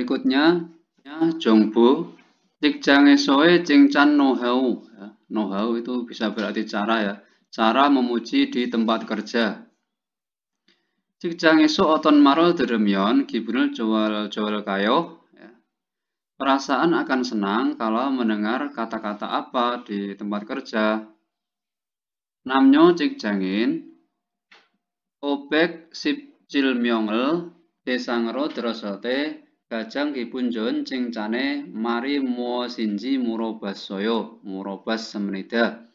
Berikutnya Jongbo Tikjang esoe cingcan nohau ya. know itu bisa berarti cara ya Cara memuji di tempat kerja Cikjang so oton marol deremyon gibunul jual-jual kayo ya. Perasaan akan senang kalau mendengar kata-kata apa di tempat kerja. Namnyo cikjangin obek sip cil myongel desangro drosote Gajang Kipunjon cengcane mari muo sinji murobas soyo, murobas semenida.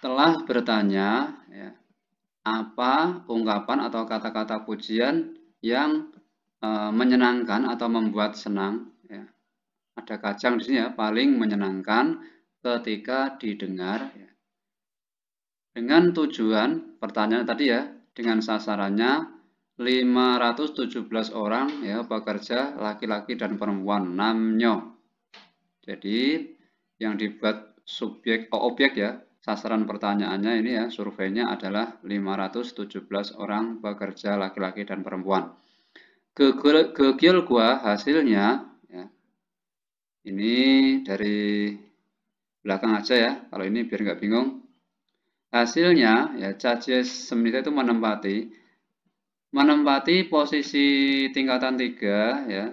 Telah bertanya, ya, apa ungkapan atau kata-kata pujian yang e, menyenangkan atau membuat senang. Ya. Ada kacang di sini ya, paling menyenangkan ketika didengar. Ya. Dengan tujuan, pertanyaan tadi ya, dengan sasarannya 517 orang ya pekerja laki-laki dan perempuan namnya. Jadi yang dibuat subjek oh, objek ya sasaran pertanyaannya ini ya surveinya adalah 517 orang pekerja laki-laki dan perempuan. Gegel, gua hasilnya ya, ini dari belakang aja ya kalau ini biar nggak bingung hasilnya ya cacis semenit itu menempati menempati posisi tingkatan tiga ya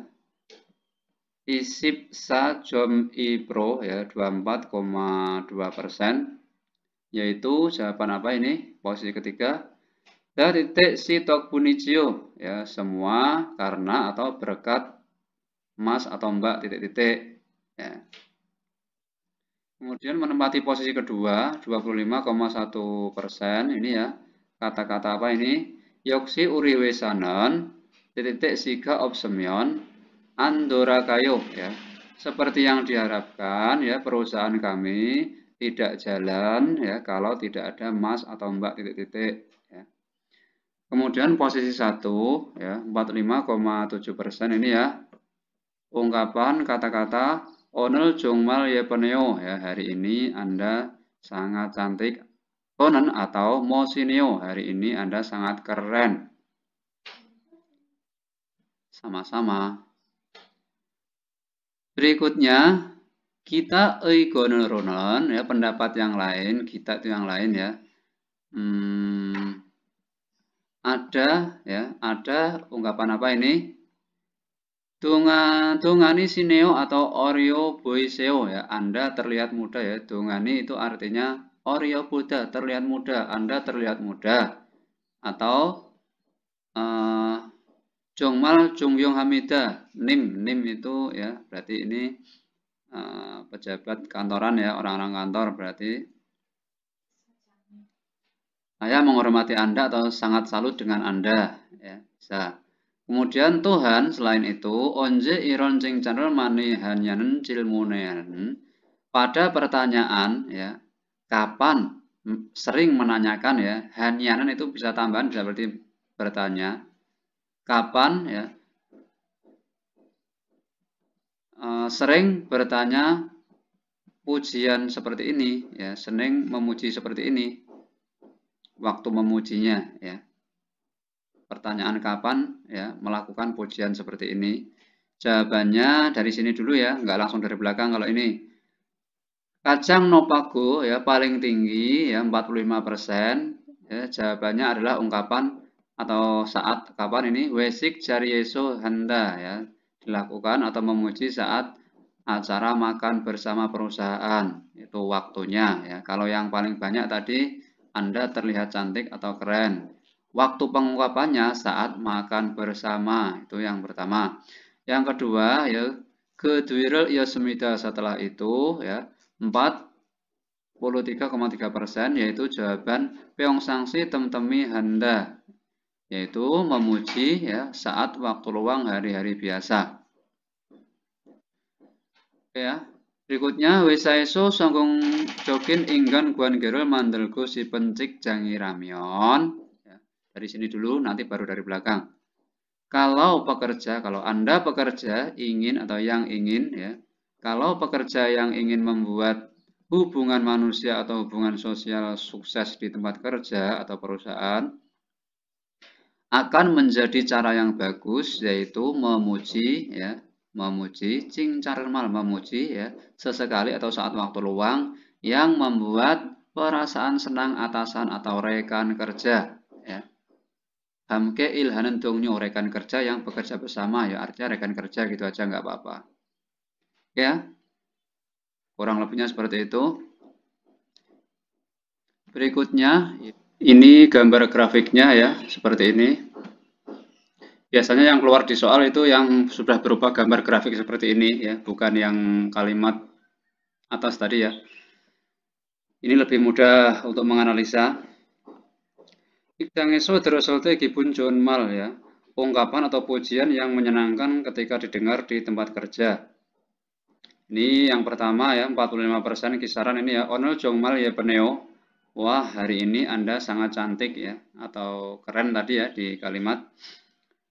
isip sa jom i pro ya 24,2 persen yaitu jawaban apa ini posisi ketiga da titik si tokbunicio ya semua karena atau berkat mas atau mbak titik-titik ya. kemudian menempati posisi kedua 25,1 persen ini ya kata-kata apa ini yoksi Uriwesanan titik siga opsemion andora kayo ya seperti yang diharapkan ya perusahaan kami tidak jalan ya kalau tidak ada mas atau mbak titik-titik ya. kemudian posisi satu ya 45,7 persen ini ya ungkapan kata-kata onel Jungmal yepeneo ya hari ini anda sangat cantik Konon atau Mosinio hari ini Anda sangat keren. Sama-sama. Berikutnya, kita Ronan ya pendapat yang lain, kita itu yang lain ya. Hmm, ada ya, ada ungkapan apa ini? Tunga, tungani sineo atau orio boiseo ya. Anda terlihat muda ya. Tungani itu artinya Oreo Buddha terlihat muda, Anda terlihat muda. Atau uh, Jongmal Jongyong Hamida, NIM, NIM itu ya berarti ini uh, pejabat kantoran ya, orang-orang kantor berarti. Saya menghormati Anda atau sangat salut dengan Anda ya, bisa. Kemudian Tuhan selain itu, onje ironjing channel mani hanyan cilmunen. Pada pertanyaan ya, kapan sering menanyakan ya hanyanan itu bisa tambahan bisa berarti bertanya kapan ya e, sering bertanya pujian seperti ini ya sering memuji seperti ini waktu memujinya ya pertanyaan kapan ya melakukan pujian seperti ini jawabannya dari sini dulu ya nggak langsung dari belakang kalau ini Kacang Nopago ya paling tinggi ya 45%. Ya, jawabannya adalah ungkapan atau saat kapan ini wesik jarieso handa ya dilakukan atau memuji saat acara makan bersama perusahaan itu waktunya ya kalau yang paling banyak tadi anda terlihat cantik atau keren waktu pengungkapannya saat makan bersama itu yang pertama yang kedua ya kedwirel ya semida setelah itu ya 43,3 persen yaitu jawaban Peong Sangsi Temtemi Handa yaitu memuji ya saat waktu luang hari-hari biasa. Ya, berikutnya Wisaiso songgung Jokin Inggan Guan Gerul Mandelku Si Pencik Jangi ramion Ya, dari sini dulu nanti baru dari belakang. Kalau pekerja, kalau Anda pekerja ingin atau yang ingin ya kalau pekerja yang ingin membuat hubungan manusia atau hubungan sosial sukses di tempat kerja atau perusahaan, akan menjadi cara yang bagus yaitu memuji ya, memuji cincar mal memuji ya, sesekali atau saat waktu luang yang membuat perasaan senang atasan atau rekan kerja ya. Hamke ilhanen dongnyo rekan kerja yang bekerja bersama ya artinya rekan kerja gitu aja nggak apa-apa. Ya. Kurang lebihnya seperti itu. Berikutnya ini gambar grafiknya ya, seperti ini. Biasanya yang keluar di soal itu yang sudah berupa gambar grafik seperti ini ya, bukan yang kalimat atas tadi ya. Ini lebih mudah untuk menganalisa. Iktangeso derosolte gibun mal ya. Ungkapan atau pujian yang menyenangkan ketika didengar di tempat kerja. Ini yang pertama ya, 45% persen kisaran ini ya, Ono Jongmal Yepeneo. Wah, hari ini Anda sangat cantik ya, atau keren tadi ya di kalimat.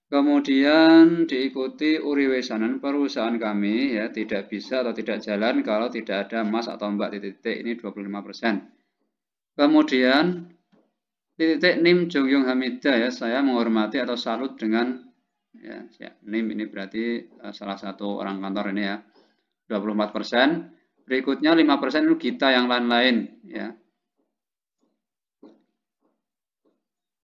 Kemudian diikuti uriwesanan perusahaan kami ya, tidak bisa atau tidak jalan kalau tidak ada emas atau mbak titik-titik, ini 25%. persen. Kemudian titik-titik Nim Jong Hamida ya, saya menghormati atau salut dengan ya, ya Nim ini berarti eh, salah satu orang kantor ini ya. 24 persen. Berikutnya 5 persen itu kita yang lain-lain. Ya.